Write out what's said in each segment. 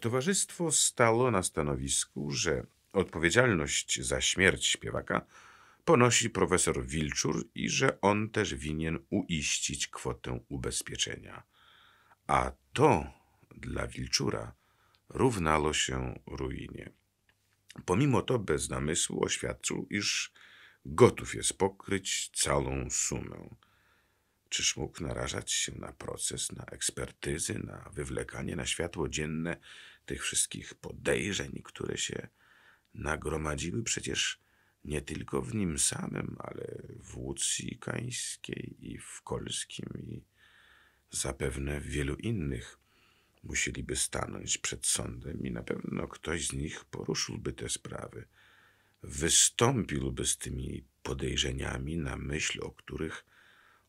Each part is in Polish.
Towarzystwo stało na stanowisku, że odpowiedzialność za śmierć śpiewaka ponosi profesor Wilczur i że on też winien uiścić kwotę ubezpieczenia. A to dla Wilczura równało się ruinie. Pomimo to bez namysłu oświadczył, iż gotów jest pokryć całą sumę. Czyż mógł narażać się na proces, na ekspertyzy, na wywlekanie na światło dzienne tych wszystkich podejrzeń, które się nagromadziły przecież nie tylko w nim samym, ale w Łucji Kańskiej i w Kolskim i zapewne w wielu innych. Musieliby stanąć przed sądem i na pewno ktoś z nich poruszyłby te sprawy. Wystąpiłby z tymi podejrzeniami, na myśl o których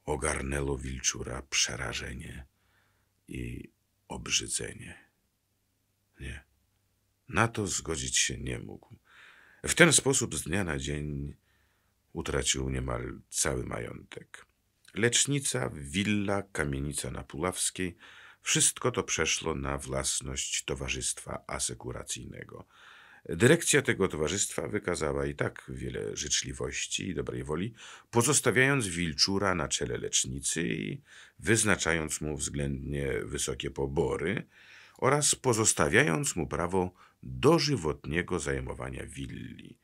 ogarnęło wilczura przerażenie i obrzydzenie. Nie, na to zgodzić się nie mógł. W ten sposób z dnia na dzień utracił niemal cały majątek. Lecznica, willa, kamienica na Puławskiej, wszystko to przeszło na własność Towarzystwa Asekuracyjnego – Dyrekcja tego towarzystwa wykazała i tak wiele życzliwości i dobrej woli, pozostawiając wilczura na czele lecznicy i wyznaczając mu względnie wysokie pobory oraz pozostawiając mu prawo dożywotniego zajmowania willi.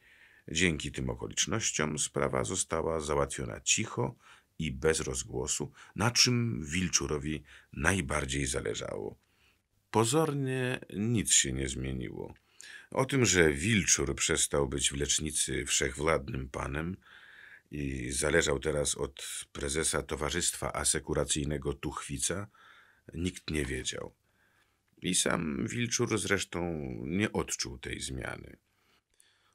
Dzięki tym okolicznościom sprawa została załatwiona cicho i bez rozgłosu, na czym wilczurowi najbardziej zależało. Pozornie nic się nie zmieniło. O tym, że Wilczur przestał być w Lecznicy wszechwładnym panem i zależał teraz od prezesa Towarzystwa Asekuracyjnego Tuchwica, nikt nie wiedział. I sam Wilczur zresztą nie odczuł tej zmiany.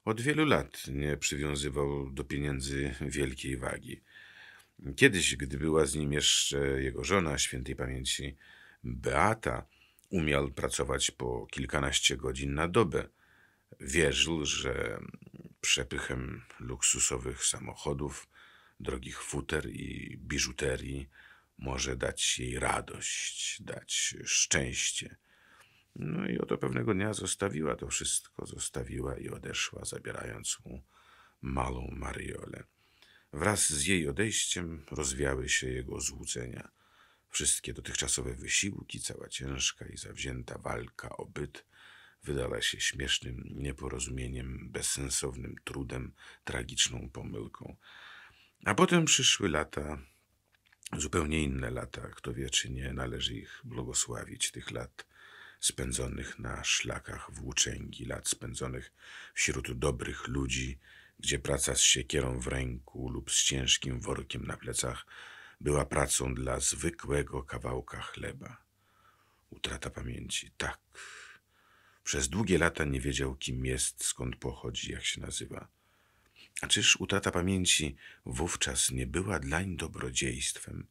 Od wielu lat nie przywiązywał do pieniędzy wielkiej wagi. Kiedyś, gdy była z nim jeszcze jego żona, świętej pamięci Beata, umiał pracować po kilkanaście godzin na dobę. Wierzył, że przepychem luksusowych samochodów, drogich futer i biżuterii może dać jej radość, dać szczęście. No i oto pewnego dnia zostawiła to wszystko, zostawiła i odeszła, zabierając mu małą Mariolę. Wraz z jej odejściem rozwiały się jego złudzenia. Wszystkie dotychczasowe wysiłki, cała ciężka i zawzięta walka o byt wydała się śmiesznym nieporozumieniem, bezsensownym trudem, tragiczną pomyłką. A potem przyszły lata, zupełnie inne lata, kto wie, czy nie należy ich błogosławić, tych lat spędzonych na szlakach włóczęgi, lat spędzonych wśród dobrych ludzi, gdzie praca z siekierą w ręku lub z ciężkim workiem na plecach była pracą dla zwykłego kawałka chleba. Utrata pamięci, tak, przez długie lata nie wiedział, kim jest, skąd pochodzi, jak się nazywa. A czyż utrata pamięci wówczas nie była dlań dobrodziejstwem?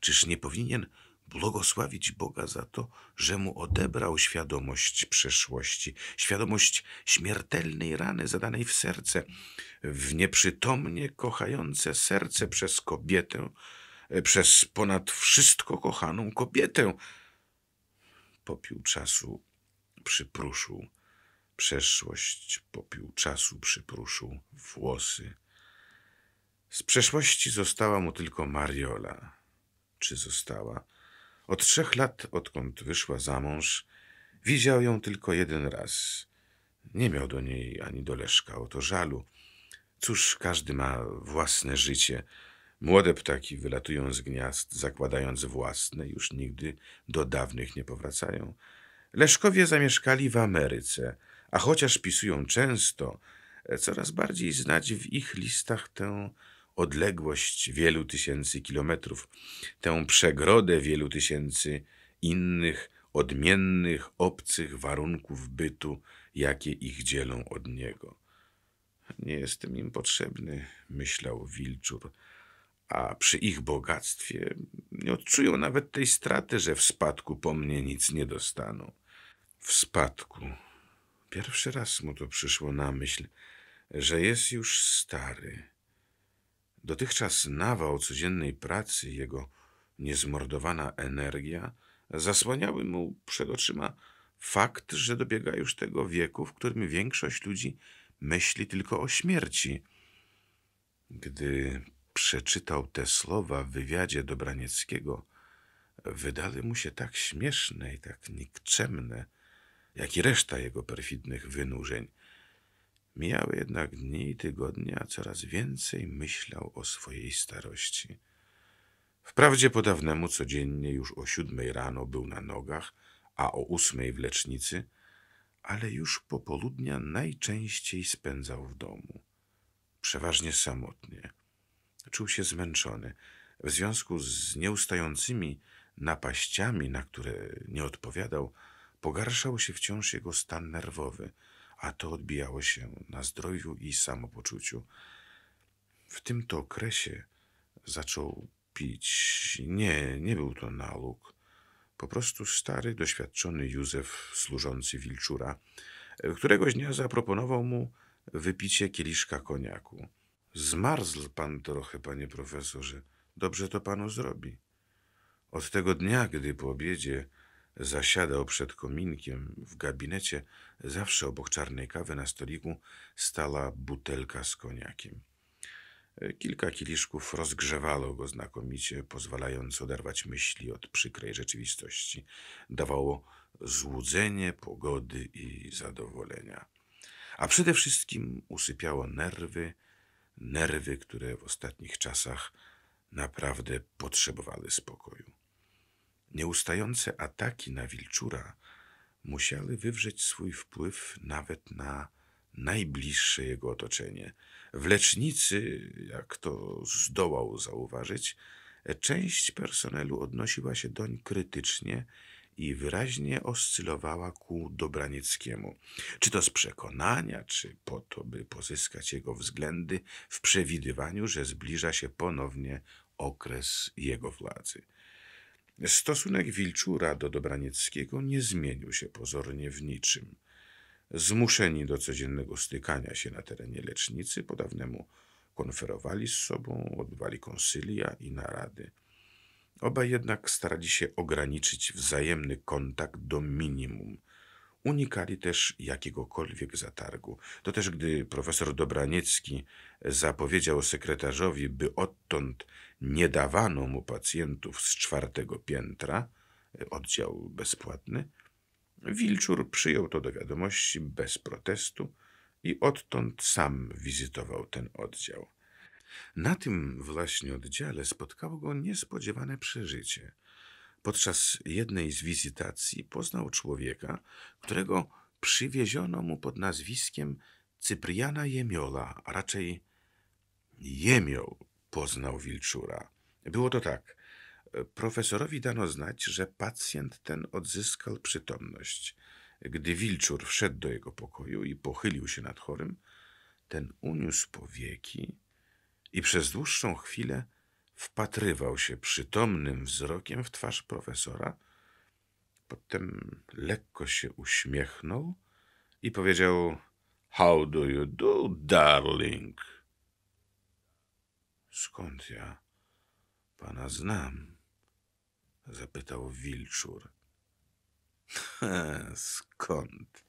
Czyż nie powinien błogosławić Boga za to, że mu odebrał świadomość przeszłości, świadomość śmiertelnej rany zadanej w serce, w nieprzytomnie kochające serce przez kobietę, przez ponad wszystko kochaną kobietę. Popiół czasu przypruszył, przeszłość popił czasu przypruszył, włosy. Z przeszłości została mu tylko Mariola. Czy została? Od trzech lat, odkąd wyszła za mąż, widział ją tylko jeden raz. Nie miał do niej ani do Leszka oto żalu. Cóż, każdy ma własne życie. Młode ptaki wylatują z gniazd, zakładając własne, już nigdy do dawnych nie powracają. Leszkowie zamieszkali w Ameryce, a chociaż pisują często, coraz bardziej znać w ich listach tę odległość wielu tysięcy kilometrów, tę przegrodę wielu tysięcy innych, odmiennych, obcych warunków bytu, jakie ich dzielą od niego. Nie jestem im potrzebny, myślał Wilczur, a przy ich bogactwie nie odczują nawet tej straty, że w spadku po mnie nic nie dostaną w spadku. Pierwszy raz mu to przyszło na myśl, że jest już stary. Dotychczas nawał codziennej pracy, jego niezmordowana energia zasłaniały mu przed oczyma fakt, że dobiega już tego wieku, w którym większość ludzi myśli tylko o śmierci. Gdy przeczytał te słowa w wywiadzie Dobranieckiego, wydały mu się tak śmieszne i tak nikczemne, jak i reszta jego perfidnych wynurzeń. Mijały jednak dni i tygodnie, a coraz więcej myślał o swojej starości. Wprawdzie po dawnemu codziennie już o siódmej rano był na nogach, a o ósmej w lecznicy, ale już popołudnia najczęściej spędzał w domu. Przeważnie samotnie. Czuł się zmęczony. W związku z nieustającymi napaściami, na które nie odpowiadał, Pogarszał się wciąż jego stan nerwowy, a to odbijało się na zdrowiu i samopoczuciu. W tym to okresie zaczął pić. Nie, nie był to nauk. Po prostu stary, doświadczony Józef, służący wilczura, któregoś dnia zaproponował mu wypicie kieliszka koniaku. Zmarzł pan trochę, panie profesorze. Dobrze to panu zrobi. Od tego dnia, gdy po obiedzie Zasiadał przed kominkiem. W gabinecie, zawsze obok czarnej kawy na stoliku, stała butelka z koniakiem. Kilka kieliszków rozgrzewało go znakomicie, pozwalając oderwać myśli od przykrej rzeczywistości. Dawało złudzenie pogody i zadowolenia. A przede wszystkim usypiało nerwy, nerwy, które w ostatnich czasach naprawdę potrzebowały spokoju. Nieustające ataki na wilczura musiały wywrzeć swój wpływ nawet na najbliższe jego otoczenie. W lecznicy, jak to zdołał zauważyć, część personelu odnosiła się doń krytycznie i wyraźnie oscylowała ku Dobranieckiemu. Czy to z przekonania, czy po to, by pozyskać jego względy w przewidywaniu, że zbliża się ponownie okres jego władzy. Stosunek Wilczura do Dobranieckiego nie zmienił się pozornie w niczym. Zmuszeni do codziennego stykania się na terenie lecznicy, po dawnemu konferowali z sobą, odbywali konsylia i narady. Obaj jednak starali się ograniczyć wzajemny kontakt do minimum, unikali też jakiegokolwiek zatargu. To też gdy profesor Dobraniecki zapowiedział sekretarzowi, by odtąd nie dawano mu pacjentów z czwartego piętra, oddział bezpłatny, Wilczur przyjął to do wiadomości bez protestu i odtąd sam wizytował ten oddział. Na tym właśnie oddziale spotkało go niespodziewane przeżycie – Podczas jednej z wizytacji poznał człowieka, którego przywieziono mu pod nazwiskiem Cypriana Jemiola, a raczej Jemioł poznał wilczura. Było to tak. Profesorowi dano znać, że pacjent ten odzyskał przytomność. Gdy wilczur wszedł do jego pokoju i pochylił się nad chorym, ten uniósł powieki i przez dłuższą chwilę wpatrywał się przytomnym wzrokiem w twarz profesora, potem lekko się uśmiechnął i powiedział How do you do, darling? Skąd ja pana znam? Zapytał Wilczur. skąd?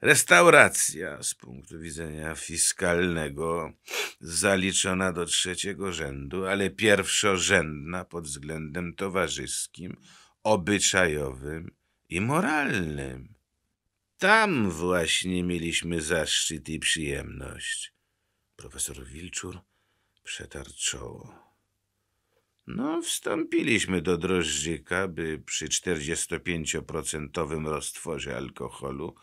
Restauracja z punktu widzenia fiskalnego zaliczona do trzeciego rzędu, ale pierwszorzędna pod względem towarzyskim, obyczajowym i moralnym. Tam właśnie mieliśmy zaszczyt i przyjemność. Profesor Wilczur przetarł czoło. No, wstąpiliśmy do drożdżyka, by przy 45% roztworze alkoholu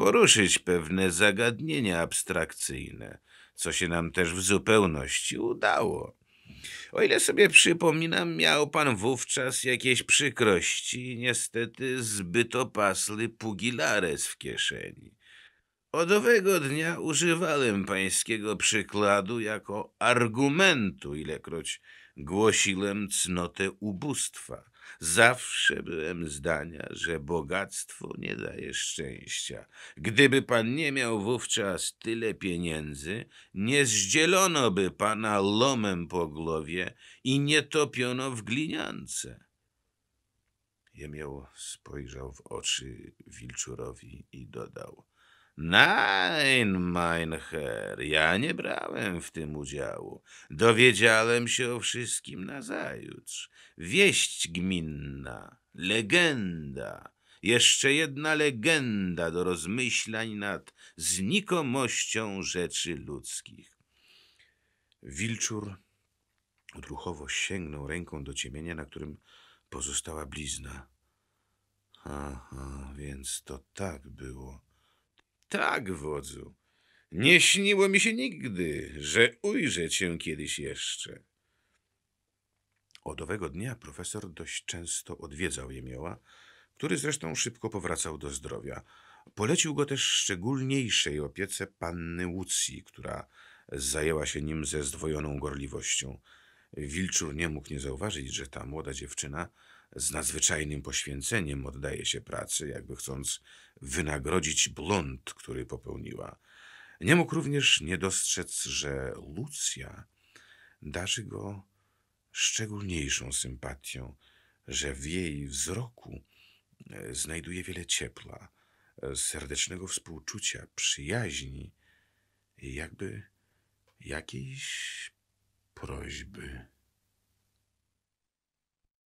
poruszyć pewne zagadnienia abstrakcyjne, co się nam też w zupełności udało. O ile sobie przypominam, miał pan wówczas jakieś przykrości, niestety zbyt opasły pugilares w kieszeni. Od owego dnia używałem pańskiego przykładu jako argumentu, ilekroć głosiłem cnotę ubóstwa. Zawsze byłem zdania, że bogactwo nie daje szczęścia. Gdyby pan nie miał wówczas tyle pieniędzy, nie zdzielono by pana lomem po głowie i nie topiono w gliniance. Jemioł spojrzał w oczy Wilczurowi i dodał – Nein, mein Herr, ja nie brałem w tym udziału. Dowiedziałem się o wszystkim nazajutrz. Wieść gminna, legenda, jeszcze jedna legenda do rozmyślań nad znikomością rzeczy ludzkich. Wilczur odruchowo sięgnął ręką do ciemienia, na którym pozostała blizna. Aha, więc to tak było. Tak, wodzu. Nie śniło mi się nigdy, że ujrzę cię kiedyś jeszcze. Od owego dnia profesor dość często odwiedzał Jemioła, który zresztą szybko powracał do zdrowia. Polecił go też szczególniejszej opiece panny Łucji, która zajęła się nim ze zdwojoną gorliwością. Wilczur nie mógł nie zauważyć, że ta młoda dziewczyna z nadzwyczajnym poświęceniem oddaje się pracy, jakby chcąc wynagrodzić błąd, który popełniła. Nie mógł również nie dostrzec, że Lucja darzy go szczególniejszą sympatią, że w jej wzroku e, znajduje wiele ciepła, e, serdecznego współczucia, przyjaźni i jakby jakiejś prośby.